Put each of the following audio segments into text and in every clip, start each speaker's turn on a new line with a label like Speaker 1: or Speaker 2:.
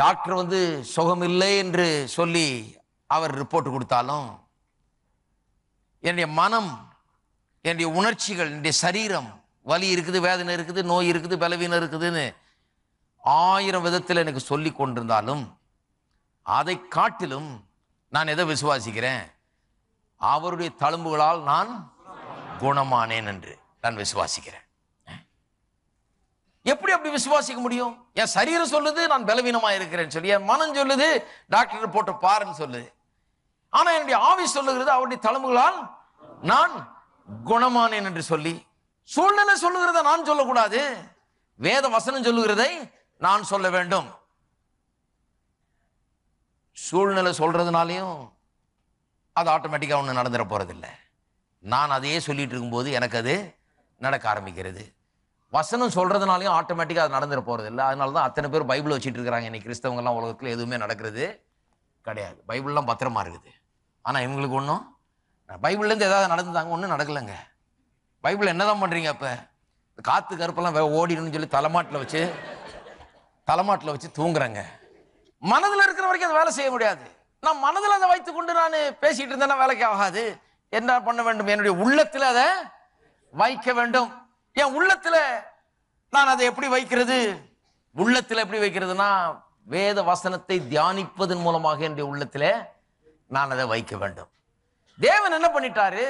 Speaker 1: doctor வந்து சுகம் இல்லை என்று சொல்லி அவர் ரிப்போர்ட் கொடுத்தாலும் என்னுடைய மனம் என்னுடைய உணர்ச்சிகள் என்னுடைய சரீரம் வலி இருக்குது வேதனை இருக்குது நோய் இருக்குது பலவீனம் இருக்குதுன்னு ஆயிரம் விதத்தில் எனக்கு சொல்லி கொண்டிருந்தாலும் அதை காட்டிலும் நான் எதை விசுவாசிக்கிறேன் அவருடைய தழும்புகளால் நான் குணமானேன் என்று நான் விசுவாசிக்கிறேன் எப்படி அப்படி விசுவாசிக்க முடியும் என் சரீரம் சொல்லுது நான் பலவீனமாக இருக்கிறேன்னு சொல்லி என் மனம் சொல்லுது டாக்டர் போட்டு பாருன்னு சொல்லுது ஆனால் என்னுடைய ஆவி சொல்லுகிறது அவருடைய தலைமுகளால் நான் குணமானேன் என்று சொல்லி சூழ்நிலை சொல்லுகிறத நான் சொல்லக்கூடாது வேத வசனம் சொல்லுகிறதை நான் சொல்ல வேண்டும் சூழ்நிலை சொல்றதுனாலையும் அது ஆட்டோமேட்டிக்காக ஒன்று நடந்துட போகிறதில்ல நான் அதையே சொல்லிட்டு இருக்கும்போது எனக்கு அது நடக்க ஆரம்பிக்கிறது வசனம் சொல்கிறதுனாலையும் ஆட்டோமேட்டிக்காக அது நடந்துட போகிறது இல்லை அதனால தான் அத்தனை பேர் பைபிள் வச்சுட்டு இருக்கிறாங்க இன்னைக்கு கிறிஸ்தவங்கலாம் உலகத்தில் எதுவுமே நடக்கிறது கிடையாது பைபிள்லாம் பத்திரமா இருக்குது ஆனால் இவங்களுக்கு ஒன்றும் பைபிள்லேருந்து ஏதாவது நடந்துதாங்க ஒன்றும் நடக்கலைங்க பைபிள் என்ன தான் பண்ணுறீங்க அப்போ காற்று கருப்பெல்லாம் ஓடிடணும்னு சொல்லி தலைமாட்டில் வச்சு தலைமாட்டில் வச்சு தூங்குறேங்க மனதில் இருக்கிற வரைக்கும் அது வேலை செய்ய முடியாது நான் மனதில் அதை வைத்து கொண்டு நான் பேசிகிட்டு இருந்தேன்னா வேலைக்கு ஆகாது என்ன பண்ண வேண்டும் என்னுடைய உள்ளத்தில் அதை வைக்க வேண்டும் என் உள்ளத்தில் நான் அதை எப்படி வைக்கிறது உள்ளத்தில் எப்படி வைக்கிறதுனா வேத வசனத்தை தியானிப்பதன் மூலமாக என்னுடைய உள்ளத்தில் நான் அதை வைக்க வேண்டும் தேவன் என்ன பண்ணிட்டாரு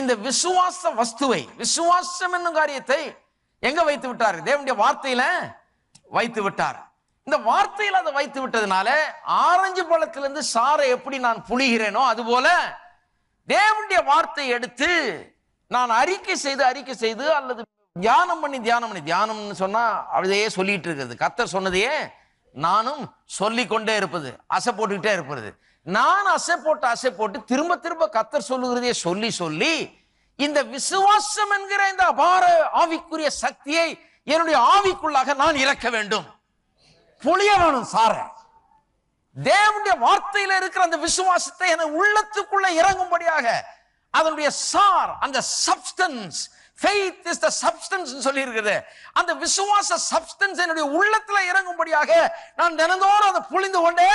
Speaker 1: இந்த விசுவாச வஸ்துவை விசுவாசம் என்னும் காரியத்தை எங்க வைத்து விட்டார் தேவனுடைய வார்த்தையில வைத்து விட்டார் இந்த வார்த்தையில் அதை வைத்து விட்டதுனால ஆரஞ்சு பழத்திலிருந்து சாரை எப்படி நான் புழிகிறேனோ போல தேவனுடைய வார்த்தையை எடுத்து நான் அறிக்கை செய்து அறிக்கை செய்து அல்லது தியானம் பண்ணி தியானம் பண்ணி தியானம்னு சொன்னால் அதையே சொல்லிட்டு இருக்கிறது கத்தர் சொன்னதையே நானும் சொல்லி கொண்டே இருப்பது அசை போட்டுக்கிட்டே இருப்பது நான் அசை போட்டு அசை போட்டு திரும்ப திரும்ப கத்தர் சொல்லுகிறதையே சொல்லி சொல்லி இந்த விசுவாசம் என்கிற இந்த அபார ஆவிக்குரிய சக்தியை என்னுடைய ஆவிக்குள்ளாக நான் இறக்க வேண்டும் புளிய வேணும் சார தேவனுடைய வார்த்தையில இருக்கிற அந்த விசுவாசத்தை என உள்ளத்துக்குள்ள இறங்கும்படியாக அதனுடைய சார் அந்த substance faith is the substance சொல்லி இருக்குது அந்த விசுவாச சப்ஸ்டன்ஸ் என்னுடைய உள்ளத்துல இறங்கும்படியாக நான் தினந்தோறும் அதை புளிந்து கொண்டே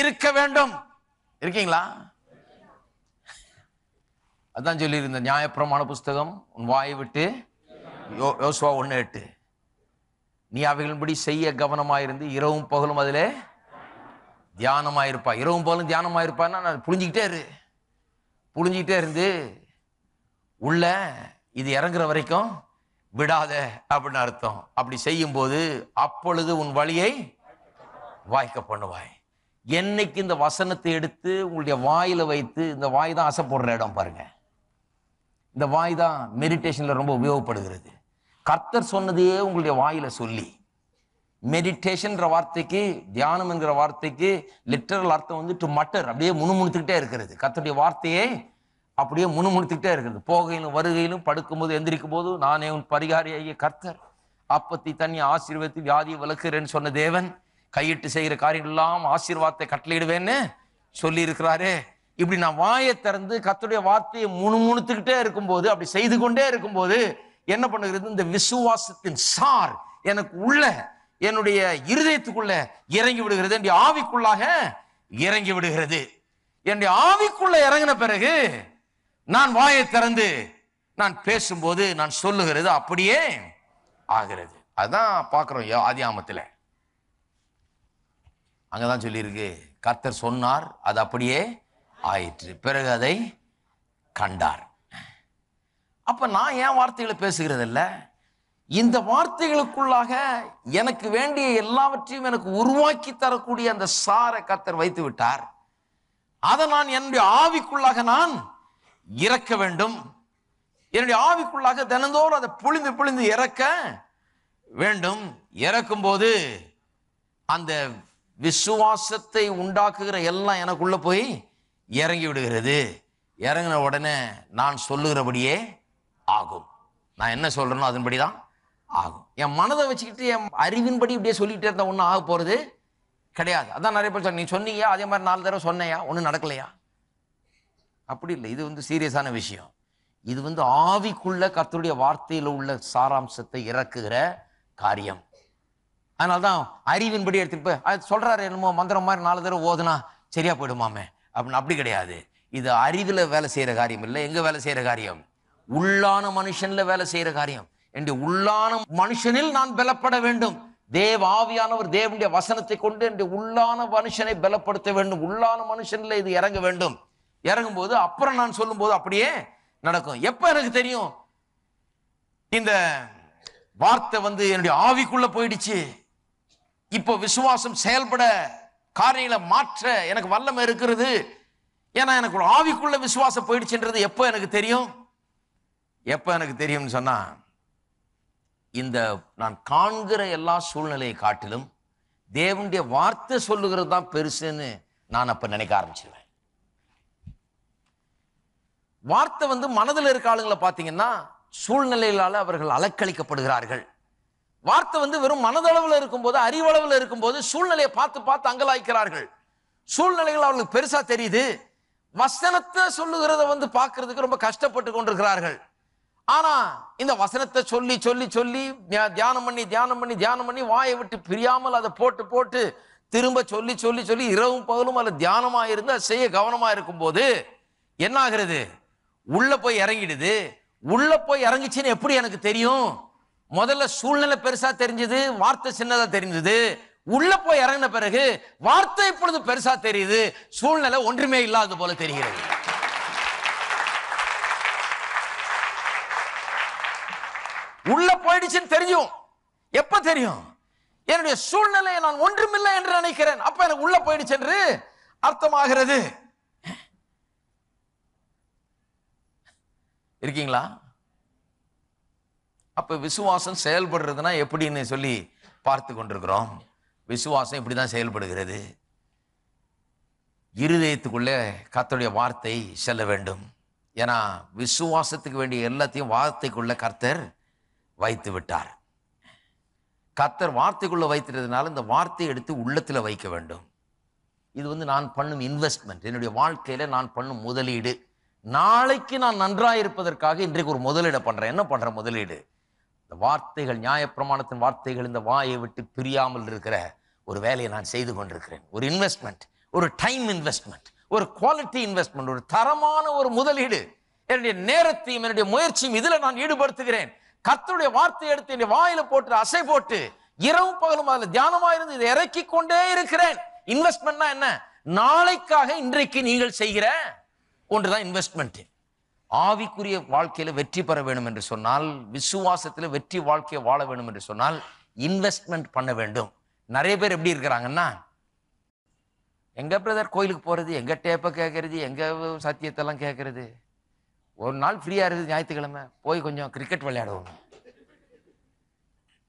Speaker 1: இருக்க வேண்டும் இருக்கீங்களா அதான் இருந்த நியாயப்பிரமாண புஸ்தகம் உன் வாயை விட்டு யோ யோசுவா ஒன்று எட்டு நீ அவைகளின்படி செய்ய கவனமாயிருந்து இரவும் பகலும் அதில் தியானமாயிருப்பா இரவும் பகலும் தியானமாயிருப்பான்னா நான் புரிஞ்சுக்கிட்டே இரு புழிஞ்சிக்கிட்டே இருந்து உள்ள இது இறங்குற வரைக்கும் விடாத அப்படின்னு அர்த்தம் அப்படி செய்யும் போது அப்பொழுது உன் வழியை வாய்க்க பண்ணுவாய் என்னைக்கு இந்த வசனத்தை எடுத்து உங்களுடைய வாயில் வைத்து இந்த வாய் தான் அசைப்படுற இடம் பாருங்க இந்த வாய் தான் மெடிடேஷனில் ரொம்ப உபயோகப்படுகிறது கர்த்தர் சொன்னதையே உங்களுடைய வாயில சொல்லி மெடிடேஷன்ற வார்த்தைக்கு தியானம் என்கிற வார்த்தைக்கு லிட்டரல் அர்த்தம் வந்து டு மட்டர் அப்படியே முணுமுணுத்துக்கிட்டே இருக்கிறது கத்தோடைய வார்த்தையே அப்படியே முணுமுணுத்துக்கிட்டே இருக்கிறது போகையிலும் வருகையிலும் படுக்கும்போது எந்திரிக்கும் போது நானே உன் பரிகாரி ஐய கர்த்தர் அப்பத்தி தண்ணி ஆசீர்வதி வியாதியை வளர்க்கிறேன்னு சொன்ன தேவன் கையிட்டு செய்கிற காரியங்கள் எல்லாம் ஆசீர்வாதத்தை கட்டளையிடுவேன்னு சொல்லி இருக்கிறாரு இப்படி நான் வாயை திறந்து கத்துடைய வார்த்தையை முணுமுணுத்துக்கிட்டே இருக்கும்போது அப்படி செய்து கொண்டே இருக்கும்போது என்ன பண்ணுகிறது இந்த விசுவாசத்தின் சார் எனக்கு உள்ள என்னுடைய இருதயத்துக்குள்ள இறங்கி விடுகிறது என்னுடைய ஆவிக்குள்ளாக இறங்கி விடுகிறது என்னுடைய ஆவிக்குள்ள இறங்கின பிறகு நான் வாயை திறந்து நான் பேசும்போது நான் சொல்லுகிறது அப்படியே ஆகிறது அதுதான் பார்க்குறோம் அங்கே அங்கதான் சொல்லியிருக்கு கர்த்தர் சொன்னார் அது அப்படியே ஆயிற்று பிறகு அதை கண்டார் அப்ப நான் ஏன் வார்த்தைகளை பேசுகிறதில்ல இந்த வார்த்தைகளுக்குள்ளாக எனக்கு வேண்டிய எல்லாவற்றையும் எனக்கு உருவாக்கி தரக்கூடிய அந்த சாரை கத்தர் வைத்து விட்டார் அதை நான் என்னுடைய ஆவிக்குள்ளாக நான் இறக்க வேண்டும் என்னுடைய ஆவிக்குள்ளாக தினந்தோறும் அதை புழிந்து புழிந்து இறக்க வேண்டும் இறக்கும் போது அந்த விசுவாசத்தை உண்டாக்குகிற எல்லாம் எனக்குள்ள போய் இறங்கி விடுகிறது இறங்கின உடனே நான் சொல்லுகிறபடியே ஆகும் நான் என்ன சொல்றேனோ அதன்படி தான் ஆகும் என் மனதை வச்சுக்கிட்டு என் அறிவின்படி இப்படியே சொல்லிகிட்டே இருந்தால் ஒன்றும் ஆக போகிறது கிடையாது அதான் நிறைய பேர் சொன்ன நீ சொன்னீங்க அதே மாதிரி நாலு தடவை சொன்னையா ஒன்றும் நடக்கலையா அப்படி இல்லை இது வந்து சீரியஸான விஷயம் இது வந்து ஆவிக்குள்ள கத்தருடைய வார்த்தையில் உள்ள சாராம்சத்தை இறக்குகிற காரியம் அதனால தான் அறிவின்படி எடுத்துப்ப போய் அது சொல்கிறாரு என்னமோ மந்திரம் மாதிரி நாலு தடவை ஓதுனா சரியா போயிடுமாமே அப்படின்னு அப்படி கிடையாது இது அறிவில் வேலை செய்கிற காரியம் இல்லை எங்கே வேலை செய்கிற காரியம் உள்ளான மனுஷனில் வேலை செய்கிற காரியம் என்னுடைய உள்ளான மனுஷனில் நான் பலப்பட வேண்டும் தேவ ஆவியானவர் தேவனுடைய வசனத்தை கொண்டு என்னுடைய உள்ளான மனுஷனை பலப்படுத்த வேண்டும் உள்ளான மனுஷனில் இது இறங்க வேண்டும் இறங்கும்போது அப்புறம் நான் சொல்லும்போது அப்படியே நடக்கும் எப்போ எனக்கு தெரியும் இந்த வார்த்தை வந்து என்னுடைய ஆவிக்குள்ள போயிடுச்சு இப்போ விசுவாசம் செயல்பட காரியங்களை மாற்ற எனக்கு வல்லமை இருக்கிறது ஏன்னா எனக்கு ஆவிக்குள்ள விசுவாசம் போயிடுச்சுன்றது எப்போ எனக்கு தெரியும் எப்போ எனக்கு தெரியும்னு சொன்னால் இந்த நான் காண்கிற எல்லா சூழ்நிலையை காட்டிலும் தேவனுடைய வார்த்தை சொல்லுகிறது தான் பெருசுன்னு நான் அப்போ நினைக்க ஆரம்பிச்சிருவேன் வார்த்தை வந்து மனதில் இருக்க ஆளுங்களை பார்த்தீங்கன்னா சூழ்நிலைகளால் அவர்கள் அலக்களிக்கப்படுகிறார்கள் வார்த்தை வந்து வெறும் மனதளவில் இருக்கும்போது அறிவளவில் இருக்கும்போது சூழ்நிலையை பார்த்து பார்த்து அங்கலாய்க்கிறார்கள் சூழ்நிலைகள் அவர்களுக்கு பெருசாக தெரியுது வசனத்தை சொல்லுகிறத வந்து பார்க்கறதுக்கு ரொம்ப கஷ்டப்பட்டு கொண்டிருக்கிறார்கள் ஆனா இந்த வசனத்தை சொல்லி சொல்லி சொல்லி தியானம் பண்ணி தியானம் பண்ணி தியானம் பண்ணி வாயை விட்டு பிரியாமல் அதை போட்டு போட்டு திரும்ப சொல்லி சொல்லி சொல்லி இரவும் பகலும் அதில் தியானமாக இருந்து அதை செய்ய கவனமாக இருக்கும்போது என்ன ஆகுறது உள்ளே போய் இறங்கிடுது உள்ளே போய் இறங்குச்சின்னு எப்படி எனக்கு தெரியும் முதல்ல சூழ்நிலை பெருசாக தெரிஞ்சது வார்த்தை சின்னதாக தெரிஞ்சது உள்ளே போய் இறங்கின பிறகு வார்த்தை இப்பொழுது பெருசாக தெரியுது சூழ்நிலை ஒன்றுமே இல்லாத போல தெரிகிறது உள்ள போயிடுச்சுன்னு தெரியும் எப்ப தெரியும் என்னுடைய சூழ்நிலையை நான் ஒன்றுமில்லை என்று நினைக்கிறேன் அப்ப எனக்கு உள்ள போயிடுச்சு என்று அர்த்தமாகிறது இருக்கீங்களா அப்ப விசுவாசம் செயல்படுறதுனா எப்படின்னு சொல்லி பார்த்து கொண்டிருக்கிறோம் விசுவாசம் இப்படிதான் செயல்படுகிறது இருதயத்துக்குள்ளே கர்த்தருடைய வார்த்தை செல்ல வேண்டும் ஏன்னா விசுவாசத்துக்கு வேண்டிய எல்லாத்தையும் வார்த்தைக்குள்ள கர்த்தர் வைத்து விட்டார் கத்தர் வார்த்தைக்குள்ளே வைத்திருந்ததுனால இந்த வார்த்தையை எடுத்து உள்ளத்தில் வைக்க வேண்டும் இது வந்து நான் பண்ணும் இன்வெஸ்ட்மெண்ட் என்னுடைய வாழ்க்கையில் நான் பண்ணும் முதலீடு நாளைக்கு நான் நன்றாக இருப்பதற்காக இன்றைக்கு ஒரு முதலீடு பண்ணுறேன் என்ன பண்ணுறேன் முதலீடு இந்த வார்த்தைகள் நியாயப்பிரமாணத்தின் வார்த்தைகள் இந்த வாயை விட்டு பிரியாமல் இருக்கிற ஒரு வேலையை நான் செய்து கொண்டிருக்கிறேன் ஒரு இன்வெஸ்ட்மெண்ட் ஒரு டைம் இன்வெஸ்ட்மெண்ட் ஒரு குவாலிட்டி இன்வெஸ்ட்மெண்ட் ஒரு தரமான ஒரு முதலீடு என்னுடைய நேரத்தையும் என்னுடைய முயற்சியும் இதில் நான் ஈடுபடுத்துகிறேன் கர்த்தருடைய வார்த்தை எடுத்து என்னுடைய வாயில போட்டு அசை போட்டு இரவு பகலும் அதுல தியானமா இருந்து இதை இறக்கி கொண்டே இருக்கிறேன் இன்வெஸ்ட்மெண்ட்னா என்ன நாளைக்காக இன்றைக்கு நீங்கள் செய்கிற ஒன்றுதான் இன்வெஸ்ட்மெண்ட் ஆவிக்குரிய வாழ்க்கையில வெற்றி பெற வேண்டும் என்று சொன்னால் விசுவாசத்துல வெற்றி வாழ்க்கையை வாழ வேண்டும் என்று சொன்னால் இன்வெஸ்ட்மெண்ட் பண்ண வேண்டும் நிறைய பேர் எப்படி இருக்கிறாங்கன்னா எங்க பிரதர் கோயிலுக்கு போறது எங்க டேப்பை கேட்கறது எங்க சத்தியத்தெல்லாம் கேட்கறது ஒரு நாள் ஃப்ரீயாக இருக்குது ஞாயிற்றுக்கிழமை போய் கொஞ்சம் கிரிக்கெட் விளையாடுவோம்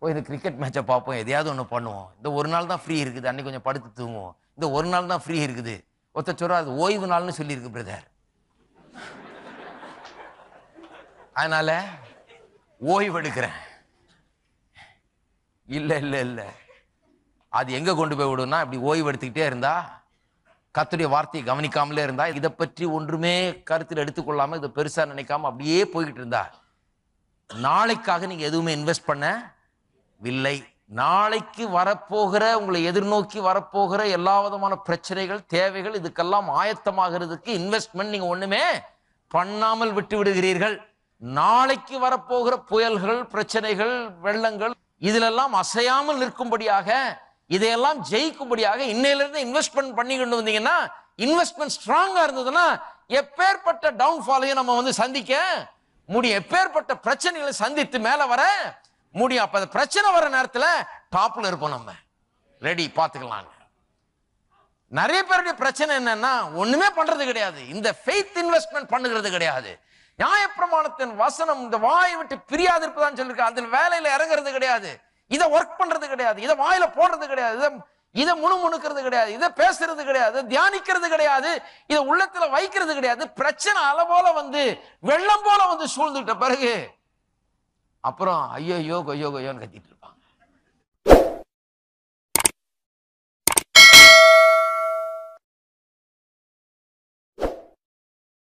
Speaker 1: போய் இந்த கிரிக்கெட் மேட்சை பார்ப்போம் எதையாவது ஒன்று பண்ணுவோம் இந்த ஒரு நாள் தான் ஃப்ரீ இருக்குது அன்றைக்கி கொஞ்சம் படுத்து தூங்குவோம் இந்த ஒரு நாள் தான் ஃப்ரீ இருக்குது ஒருத்த சொல்கிறா அது ஓய்வு நாள்னு சொல்லியிருக்கு பிரதர் அதனால் ஓய்வு எடுக்கிறேன் இல்லை இல்லை இல்லை அது எங்கே கொண்டு போய் விடுன்னா இப்படி ஓய்வு எடுத்துக்கிட்டே இருந்தால் கத்துடைய வார்த்தையை கவனிக்காமலே இருந்தா இதை பற்றி ஒன்றுமே கருத்தில் எடுத்துக்கொள்ளாம இதை பெருசா நினைக்காம அப்படியே போய்கிட்டு இருந்தா நாளைக்காக நீங்க எதுவுமே இன்வெஸ்ட் பண்ணவில்லை நாளைக்கு வரப்போகிற உங்களை எதிர்நோக்கி வரப்போகிற எல்லா விதமான பிரச்சனைகள் தேவைகள் இதுக்கெல்லாம் ஆயத்தமாகிறதுக்கு இன்வெஸ்ட்மெண்ட் நீங்க ஒண்ணுமே பண்ணாமல் விட்டு விடுகிறீர்கள் நாளைக்கு வரப்போகிற புயல்கள் பிரச்சனைகள் வெள்ளங்கள் இதிலெல்லாம் அசையாமல் நிற்கும்படியாக இதையெல்லாம் ஜெயிக்கும்படியாக இன்னையிலிருந்து இன்வெஸ்ட்மெண்ட் பண்ணி கொண்டு வந்தீங்கன்னா இன்வெஸ்ட்மெண்ட் ஸ்ட்ராங்கா இருந்ததுன்னா எப்பேற்பட்ட டவுன்ஃபாலையும் நம்ம வந்து சந்திக்க முடியும் எப்பேற்பட்ட பிரச்சனைகளை சந்தித்து மேல வர முடியும் அப்ப பிரச்சனை வர நேரத்தில் டாப்ல இருப்போம் நம்ம ரெடி பார்த்துக்கலாங்க நிறைய பேருடைய பிரச்சனை என்னன்னா ஒண்ணுமே பண்றது கிடையாது இந்த ஃபெய்த் இன்வெஸ்ட்மெண்ட் பண்ணுகிறது கிடையாது நியாயப்பிரமாணத்தின் வசனம் இந்த வாயை விட்டு பிரியாது இருப்பதான்னு சொல்லியிருக்க அதில் வேலையில இறங்குறது கிடையாது இதை ஒர்க் பண்றது கிடையாது இதை வாயில போடுறது கிடையாது இதை இதை முணுமுணுக்கிறது கிடையாது இதை பேசுறது கிடையாது தியானிக்கிறது கிடையாது இதை உள்ளத்துல வைக்கிறது கிடையாது பிரச்சனை அலை போல வந்து வெள்ளம் போல வந்து சூழ்ந்துட்ட பிறகு அப்புறம் ஐயோ யோகோ யோன்னு கத்திட்டு